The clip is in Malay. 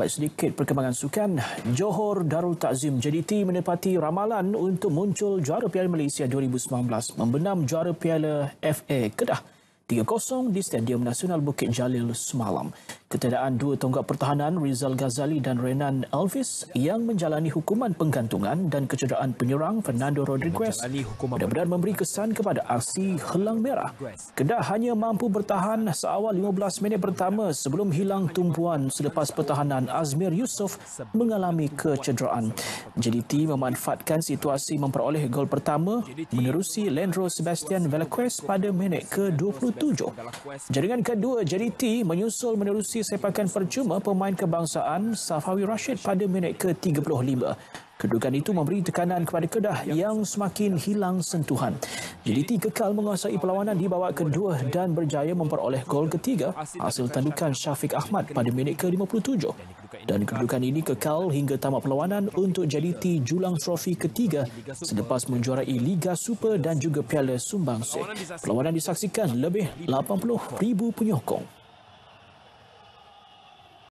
Baik sedikit perkembangan sukan, Johor Darul Ta'zim JDT menepati ramalan untuk muncul juara Piala Malaysia 2019 membenam juara Piala FA Kedah 3-0 di Stadium Nasional Bukit Jalil semalam. Ketiadaan dua tonggak pertahanan Rizal Ghazali dan Renan Elvis yang menjalani hukuman penggantungan dan kecederaan penyerang Fernando Rodriguez benar-benar memberi kesan kepada aksi helang merah. Kedah hanya mampu bertahan seawal 15 minit pertama sebelum hilang tumpuan selepas pertahanan Azmir Yusof mengalami kecederaan. JDT memanfaatkan situasi memperoleh gol pertama menerusi Leandro Sebastian Velasquez pada minit ke-27. Jaringan kedua JDT menyusul menerusi sepakan percuma pemain kebangsaan Safawi Rashid pada minit ke-35. Kedudukan itu memberi tekanan kepada Kedah yang semakin hilang sentuhan. JDT kekal menguasai perlawanan di bawah kedua dan berjaya memperoleh gol ketiga hasil tandukan Syafiq Ahmad pada minit ke-57. Dan kedudukan ini kekal hingga tamat perlawanan untuk JDT julang trofi ketiga selepas menjuarai Liga Super dan juga Piala Sumbangsih. Perlawanan disaksikan lebih 80,000 penyokong.